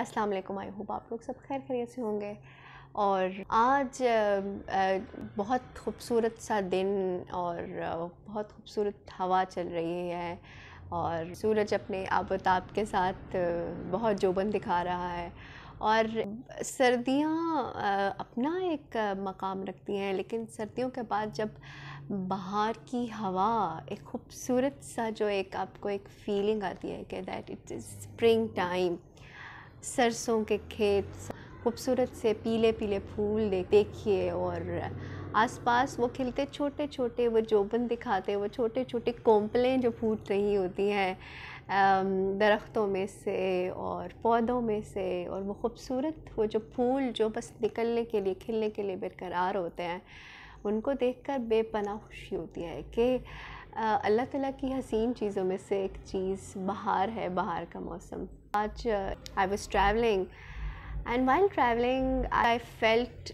अस्सलाम वालेकुम I hope आप लोग सब खैर खैरियत से होंगे और आज बहुत खूबसूरत सा दिन और बहुत खूबसूरत हवा चल रही है और सूरज अपने आबोताब के साथ बहुत जोबन दिखा रहा है और सर्दियाँ अपना एक मकाम रखती हैं लेकिन सर्दियों के बाद जब बाहर की हवा एक खूबसूरत सा जो एक आपको एक फीलिंग आती है कि दैट इट्स स्प्रिंग टाइम सरसों के खेत खूबसूरत से पीले पीले फूल देखिए और आसपास वो खिलते छोटे छोटे वो जोबन दिखाते वो छोटे छोटे कोंपलें जो फूट रही होती हैं दरख्तों में से और पौधों में से और वो खूबसूरत वो जो फूल जो बस निकलने के लिए खिलने के लिए बेकरार होते हैं उनको देखकर बेपनाह खुशी होती है कि अल्लाह ताला की हसीन चीज़ों में से एक चीज़ बाहर है बाहर का मौसम I was travelling and while travelling I I felt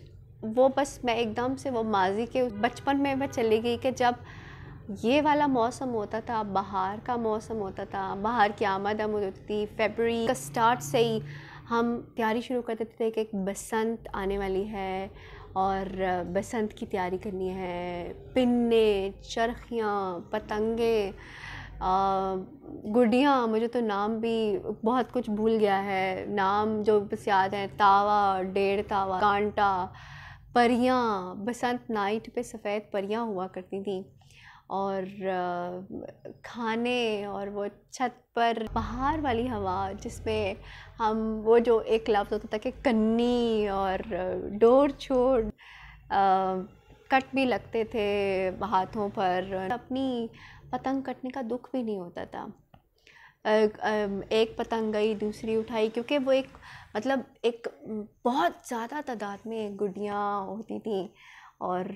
वो बस मैं एकदम से वो माजी के बचपन में मैं चली गई कि जब ये वाला मौसम होता था बाहर का मौसम होता था बाहर की आमद आमद होती थी फेबररी का स्टार्ट से ही हम तैयारी शुरू कर देते थे कि एक बसंत आने वाली है और बसंत की तैयारी करनी है पिन्ने चरखियाँ पतंगे गुड़िया मुझे तो नाम भी बहुत कुछ भूल गया है नाम जो बस याद है तावा डेढ़ तावा कांटा परियाँ बसंत नाइट पे सफ़ेद परियाँ हुआ करती थी और खाने और वो छत पर बाहर वाली हवा जिसमें हम वो जो एक लफ्ज़ होता था कि कन्नी और डोर छोड़ कट भी लगते थे हाथों पर अपनी पतंग कटने का दुख भी नहीं होता था एक पतंग गई दूसरी उठाई क्योंकि वो एक मतलब एक बहुत ज़्यादा तादाद में गुड़ियाँ होती थी और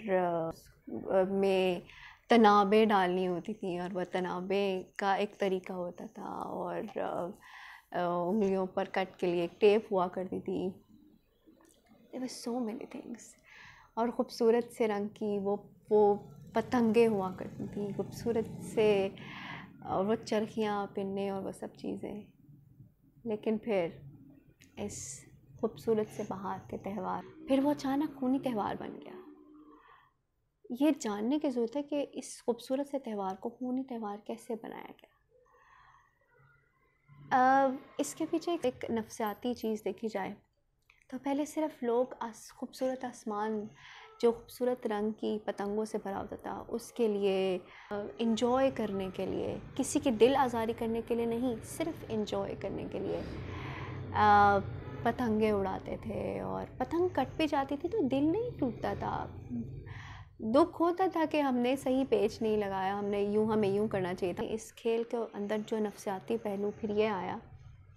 में तनावे डालनी होती थी और वह तनावे का एक तरीका होता था और उंगलियों पर कट के लिए एक टेप हुआ करती थी देर सो मैनी थिंग्स और ख़ूबसूरत से रंग की वो वो पतंगे हुआ करती थी खूबसूरत से और वो चरखियाँ पिन्ने और वो सब चीज़ें लेकिन फिर इस खूबसूरत से बाहर के त्यौहार फिर वो अचानक खूनी त्यौहार बन गया ये जानने की ज़रूरत है कि इस खूबसूरत से त्यौहार को खूनी त्यौहार कैसे बनाया गया अब इसके पीछे एक नफसियाती चीज़ देखी जाए तो पहले सिर्फ लोग आस खूबसूरत आसमान जो खूबसूरत रंग की पतंगों से भरा होता था उसके लिए इन्जॉय करने के लिए किसी की दिल आज़ारी करने के लिए नहीं सिर्फ इन्जॉय करने के लिए आ, पतंगे उड़ाते थे और पतंग कट भी जाती थी तो दिल नहीं टूटता था दुख होता था कि हमने सही पेज नहीं लगाया हमने यूँ हमें यूँ करना चाहिए था इस खेल के अंदर जो नफसियाती पहलू फिर ये आया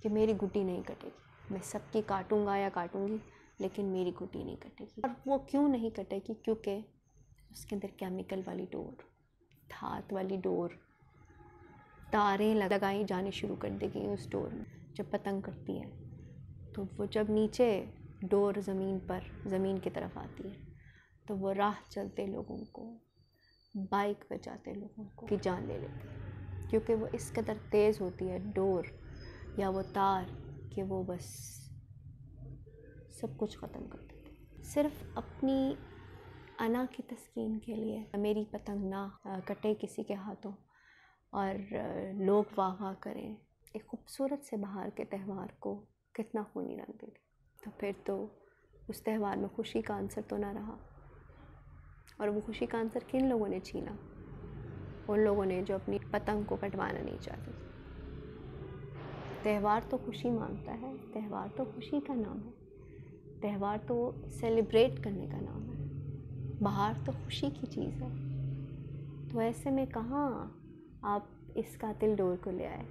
कि मेरी गुटी नहीं कटेगी मैं सबकी काटूंगा या काटूंगी लेकिन मेरी गुटी नहीं कटेगी और वो क्यों नहीं कटेगी क्योंकि उसके अंदर केमिकल वाली डोर धात वाली डोर तारें लगाई जाने शुरू कर देगी उस डोर में जब पतंग कटती है तो वो जब नीचे डोर ज़मीन पर ज़मीन की तरफ आती है तो वो राह चलते लोगों को बाइक पर जाते लोगों को की जान ले लेती है क्योंकि वो इस कदर तेज़ होती है डोर या वो तार कि वो बस सब कुछ ख़त्म कर देते सिर्फ अपनी अना की तस्कीन के लिए मेरी पतंग ना कटे किसी के हाथों और लोग वाह वाह करें एक खूबसूरत से बाहर के त्यौहार को कितना खूनी रंग दे तो फिर तो उस त्यौहार में खुशी का आंसर तो ना रहा और वो खुशी का आंसर किन लोगों ने छीना उन लोगों ने जो अपनी पतंग को कटवाना नहीं चाहते त्यौहार तो खुशी मांगता है त्यौहार तो खुशी का नाम है त्यौहार तो सेलिब्रेट करने का नाम है बाहर तो खुशी की चीज़ है तो ऐसे में कहाँ आप इस कातिल डोर को ले आए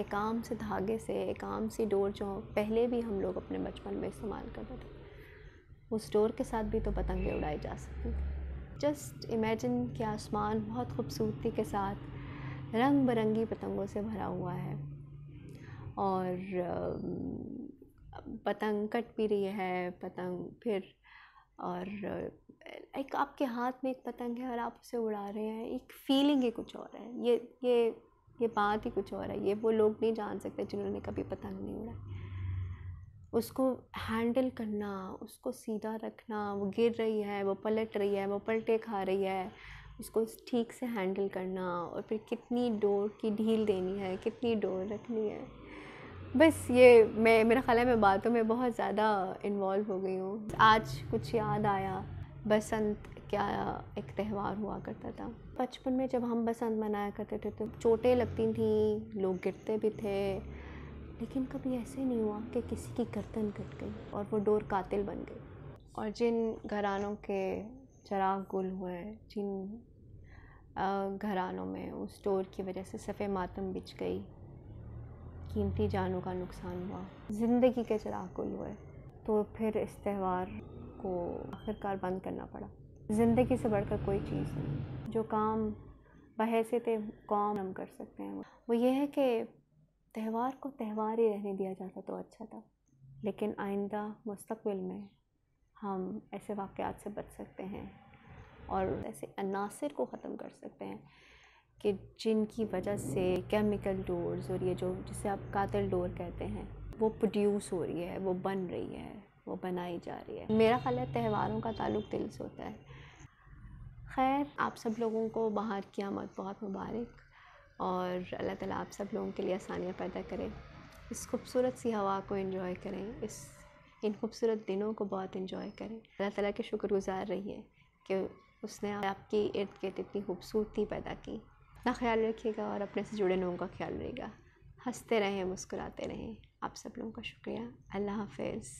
एक आम से धागे से एक आम सी डोर जो पहले भी हम लोग अपने बचपन में इस्तेमाल करते थे उस डोर के साथ भी तो पतंगे उड़ाई जा सकती थी जस्ट इमेजिन कि आसमान बहुत खूबसूरती के साथ रंग बिरंगी पतंगों से भरा हुआ है और पतंग कट भी रही है पतंग फिर और एक आपके हाथ में एक पतंग है और आप उसे उड़ा रहे हैं एक फीलिंग ही कुछ और है ये ये ये बात ही कुछ और है ये वो लोग नहीं जान सकते जिन्होंने कभी पतंग नहीं उड़ाई उसको हैंडल करना उसको सीधा रखना वो गिर रही है वो पलट रही है वो पलटे खा रही है उसको ठीक से हैंडल करना और फिर कितनी डोर की ढील देनी है कितनी डोर रखनी है बस ये मैं मेरा ख्याल है मैं बातों में बहुत ज़्यादा इन्वॉल्व हो गई हूँ आज कुछ याद आया बसंत क्या एक त्यौहार हुआ करता था बचपन में जब हम बसंत मनाया करते थे तो चोटें लगती थी लोग गिरते भी थे लेकिन कभी ऐसे नहीं हुआ कि किसी की गर्दन कट गई और वो डोर कातिल बन गई और जिन घरानों के चराग गुल हुए जिन घरानों में उस डोर की वजह से सफ़े मातम बिछ गई कीमती जानों का नुकसान हुआ ज़िंदगी के चिराग गुल हुए तो फिर इस त्यौहार को आखिरकार बंद करना पड़ा ज़िंदगी से बढ़कर कोई चीज़ नहीं जो काम बहसे थे कौन हम कर सकते हैं वो ये है कि त्यौहार को त्यौहार ही रहने दिया जाता तो अच्छा था लेकिन आइंदा मुस्तबिल में हम ऐसे वाक़ात से बच सकते हैं और ऐसे अनासर को ख़त्म कर सकते हैं कि जिनकी वजह से केमिकल डोर्स और ये जो जिसे आप कातिल डोर कहते हैं वो प्रोड्यूस हो रही है वो बन रही है वो बनाई जा रही है मेरा ख्याल है त्यौहारों का ताल्लुक दिल से होता है खैर आप सब लोगों को बाहर की आमद बहुत मुबारक और अल्लाह ताला आप सब लोगों के लिए आसानियाँ पैदा करें इस खूबसूरत सी हवा को इंजॉय करें इस इन खूबसूरत दिनों को बहुत इंजॉय करें अल्लाह ताला के शुक्रगुजार रहिए कि उसने आपकी इर्द गिर्द इतनी खूबसूरती पैदा की अपना ख्याल रखिएगा और अपने से जुड़े लोगों का ख्याल रहेगा हंसते रहें मुस्कुराते रहें आप सब लोगों का शुक्रिया अल्लाह हाफ़िज़